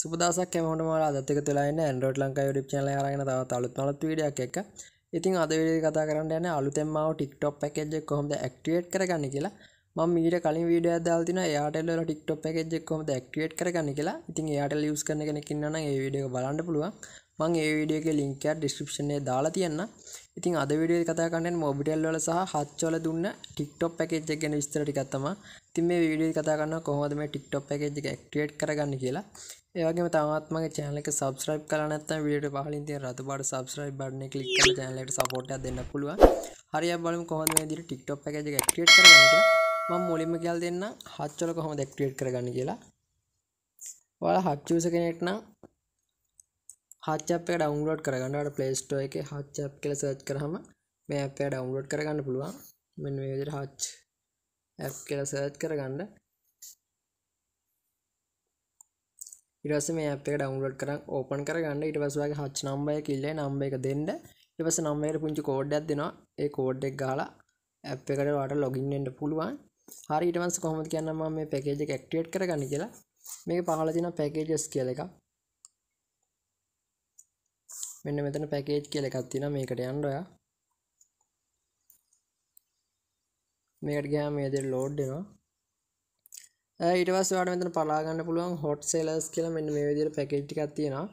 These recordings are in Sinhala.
සුපදසක් කැමට මල අදත් එක තුලයින්න ඇන්ඩෝට ලංකා ඩිප් චල රගෙන තව අලුත් නොත් විඩියක් එක ඉතින් අද විඩි කතා කරන්න යන අලුතෙමාව ටික්ටොප් පැකෙජෙක් කොහොමද ඇක්ටියේට් කරගන්න කියලා මීට කලින් වීඩිය දාතින යාටල ටික්ටොප් එකෙක් කොම ක්ටියට් කරගන්න කියලා ඉතින් යාටල ියස් කරන කෙනෙකින්න ඒ විඩිය බලන්න පුළුවන් මං ඒ විඩියගේ ලින්කය ඩිස්ක්‍රපෂණය දාලා තියන්න ඉතින් අද විඩිය කතාකන්න මොබිටල්ල සහ හච්චොල දුන්න ටික්ටොප් එකෙක් ගැන විස්තරටිකත්තම ඉතින් මේ වීඩියෝ කතා කරනවා කොහොමද මේ TikTok package එක ඇක්ටිවේට් කරගන්න කියලා. ඒ වගේම තවත් මගේ channel එක subscribe කරලා නැත්නම් වීඩියෝ එක පහළින් තියෙන රතු පාට subscribe button එක click කරලා channel එකට support එකක් දෙන්න පුළුවන්. හරි අපි බලමු කොහොමද මේ විදිහට TikTok package එක ඇක්ටිවේට් කරගන්න කියලා. මම මුලින්ම කියලා දෙන්න හච්චල කොහොමද ඇක්ටිවේට් කරගන්න කියලා. ඔයාලා හච්චුස කෙනෙක් නම් හච්චප් එක ඩවුන්ලෝඩ් කරගන්න. ඔයාලා Play Store එකේ හච්චප් කියලා search කරාම මේ app එක ඩවුන්ලෝඩ් කරගන්න පුළුවන්. මෙන්න මේ විදිහට හච්ච ඇප් කියලා සර්ච් කරගන්න ඉටස මේ අප ඩවන්ලඩ් කර ඕපන් කරගන්න ඉට පසවාගේ හච් නම්බය කිල්ලේ නම්බ එක දෙන්න ඉටපස නම්බයට පුංචි කෝඩ්ඩක් දෙනවා ඒ කෝඩ් එක් ගාලා ඇප් එකට වට ලොගින්ෙන්ට පුළුවන් හරි ඉටවන්ස කොහොමති කියන්නම මේ පැකේජ එක්ටියට් කරගන්න කියලා මේක පහල තින පැකේජස් කියල එක මෙන්න මෙතන පැකේජ් කියල එකත් තින මේකට යන්ඩයා මේකට ගහම මේද ලෝඩ්ඩවා ඉටවස් වාට මෙතන පලාගන්න පුළුවන් හොට් සේලස් කියල මෙන්න මේ විදිර පැකෙට්ටිකක් තියෙනවා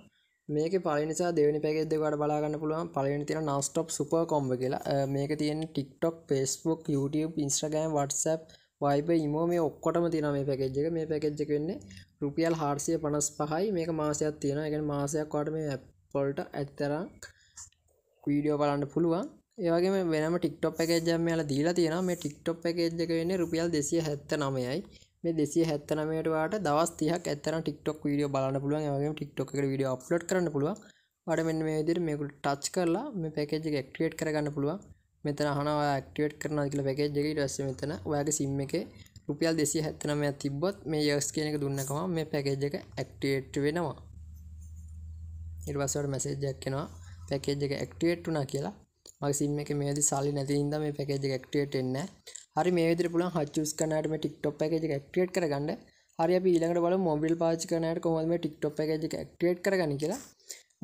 මේක පලිනිසා දෙවනි පැකෙද් දෙකට බලාගන්න පුළුවන් පලවෙනි තින නස්ටොප් සුප කොම්බ කියලා මේක තියෙන TikTok Facebook YouTube Instagram WhatsApp Viber imo මේ ඔක්කොටම තින මේ පැකෙජ් එක මේ පැකෙජ් එක වෙන්නේ රුපියල් හාර්සිය පනස් පහයි මේක මාසයක් තියෙන එක මාසයක් වාට මේ ඇප්පොල්ට ඇත්තරක් වීඩියෝ බලන්න පුළුවන් ඒවගේ වෙනම ටික්ටොප් එකජම් යාල දීලා තියෙන මේ ටික්ටොප් එකේජ් එක වෙන්නේ රුපියල් දෙසිය හැත්ත නමයයි මේ දෙසිය හැත්ත නමයටවාට දවස් තිහක් ඇත්තන ටික්ටොක් වීඩියෝ බලන්න පුළුවන් වගේ ටික්ටොක් එකට වීඩියෝ අප්ලෝඩ් කරන්න පුළුවන් වඩ මෙන්න මේ විදිහට මේකට ටච් කරලා මේ පැකේජ් එක ඇක්ටිවේට් කරගන්න පුළුවන් මෙතන අහනවා ඔයා ඇක්ටිවේට් කරනවා කියලා පැකේජ් එක ඊට පස්සේ මෙතන ඔයාගේ සිම් එකේ රුපියල් 279ක් තිබ්බොත් මේ යර්ස් කියන එක දුන්න ගමන් මේ පැකේජ් එක ඇක්ටිවේට් වෙනවා ඊට පස්සේ ඔයාලට මැසේජ් එකක් එනවා පැකේජ් එක ඇක්ටිවේට් වුණා කියලා මගේ සිම් එක මේ විදිහට සල්ලි නැති හින්දා මේ පැකේජ් එක ඇක්ටිවේට් වෙන්නේ නැහැ. හරි මේ විදිහට පුළුවන් හච් යූස් කරනාට මේ TikTok පැකේජ් එක ඇක්ටිවේට් කරගන්න. හරි අපි ඊළඟට බලමු මොබයිල් පාවිච්චි කරනාට කොහොමද මේ TikTok පැකේජ් එක ඇක්ටිවේට් කරගන්නේ කියලා.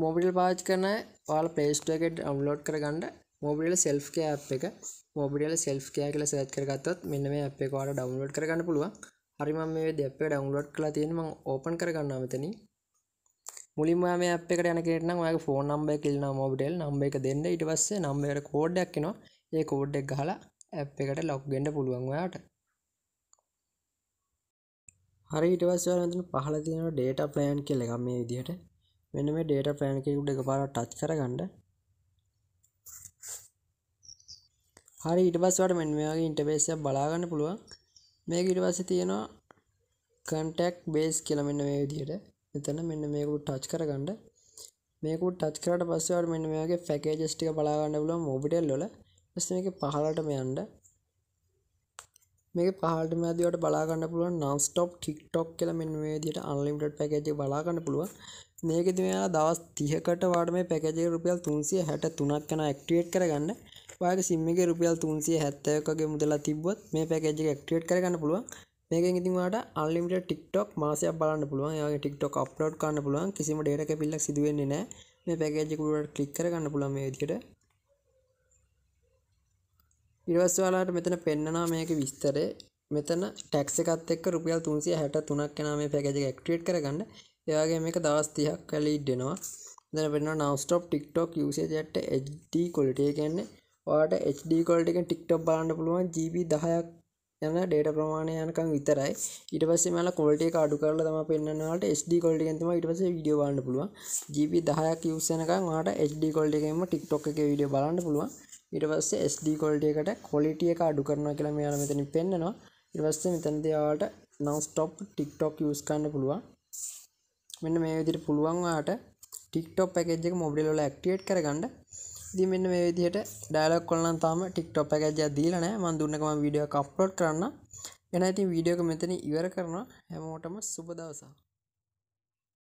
මොබයිල් පාවිච්චි කරන අය ඔයාලා Play Store එකට ඩවුන්ලෝඩ් කරගන්න මොබිල සෙල්ෆ් කෑ අප් එක මොබිල සෙල්ෆ් කෑ කියලා සර්ච් කරගත්තොත් මෙන්න මේ අපේ කවට ඩවුන්ලෝඩ් කරගන්න පුළුවන් හරි මම මේ දෙපේ ඩවුන්ලෝඩ් කරලා තියෙනවා මම ඕපන් කරගන්නවා මෙතනින් මුලින්ම මේ අප් එකට යන කෙනෙක් නම් ඔයාගේ ෆෝන් නම්බර් එක ඉල්ලනවා මොබයිල් නම්බර් එක දෙන්න ඊට පස්සේ නම්බර් එකට කෝඩ් එකක් එනවා ඒ කෝඩ් එක ගහලා ඇප් එකට ලොග් වෙන්න පුළුවන් ඔයාට හරි ඊට පස්සේ ඔයාලා මෙතන පහළ තියෙන data plan කියලා එකක් මේ විදිහට මෙන්න මේ data plan එක උඩ එකපාරට ටච් කරගන්න හරි ඊට පස්සේ ඔයාලට මෙන්න මේ වගේ ඉන්ටර්ෆේස් එකක් බලා ගන්න පුළුවන් මේක ඊට පස්සේ තියෙනවා contact base කියලා මෙන්න මේ විදිහට මෙතන මෙන්න මේකුට ටච් කරගන්න මේකුට ටච් කරට පස්සවට මෙන්න මේගේ ෆැකේජස්ටික බලාගන්න පුලුව මොබිටෙල් ලොල පස මේක පහලටම යන්ඩ මේ පහට මැදිවට බලාගන්න පුළුව නස්ටොප් ටික්ටොක් කියල මෙන් වේදිට අන්ලිමිට පැකජ බලාගන්න පුළුව මේකෙති මෙයාලා දවස් තිහකට වාඩ මේ පැකජේ රුපියල් තුන්සිය හැට තුනක් කන ඇක්ටියේට් කරගන්න වාගේ සිම්මික රුපියල් තුන්සිය හැත්තයකගේ මුදලා තිබ්බොත් මේ පැකජ ඇක්ටියේට් කරගන්න පුළුවන් මේක ඉතින්වාට අල්ලිට ටික්ටොක් මාසය බලන්න පුළුවන් යාගේ ටික්ටොක් අප්ලෝඩ් කන්න පුළුවන් කිසිම ඩේට පිල්ලක් සිදුවෙන්නේ නෑ මේ පැකජකුට කලික් කරගන්න පුළන් මේදිකට ඉවස්වාලාට මෙතන පෙන්න්නනා මේක විස්තරේ මෙතන ටැක්ස එකත් එක් රුපියල් තුන්සිය හැට තුනක් කනම මේ පැකජ එක්ට්‍රේට් කරගන්න එයාගේ මේක දවස්තියක් කලීඩ්ඩෙනවා දැන පෙන්න නවස්ටොප් ටික්ටොක් යුසේජට HD කොලටේ කියන්නේ වාට HD කොල්ට එක ටික්ටොක් බාන්න පුළුවන් ජීබ දහයක් යන ඩේට ප්‍රමාණය යනකම් විතරයි ඉට පස්සේ මල කොල්ටේ කාඩු කරල තම පෙන්න්නවාට SD කොල්ටගතම ඉටස විඩිය බලන්න පුළුව ජීප දහයක් යසනකම් වාට HD කොල්ටගේම ටික්ටොක් එක විඩිය බලන්න පුළුව ඉට පස්සේ SD කොල්ටේකට කොලිටිය එක අඩු කරනවා කියලා මෙයාල මෙතන පෙන්න්නවා ඉවස්සේ මෙතන්දයාට නවස්ටොප් ටික්ටොක් යස් කන්න පුළුව මෙන්න මේ විදිර පුළුවන්වාට ටික්ටොප් එකෙක් මොබිලෝල ඇක්ටියට් කරගන්නඩ දිමෙන්න්න මේ විදිහට ඩෑලක් කොල්ලන් තාම ටික් ටොප් එක ජදීලනෑ මන් දුන්නකම විඩියෝ කප්ලොට් කරන්න එන ඇති වීඩියෝක මෙතන ඉවර කරන හැමෝටම සුබදවසා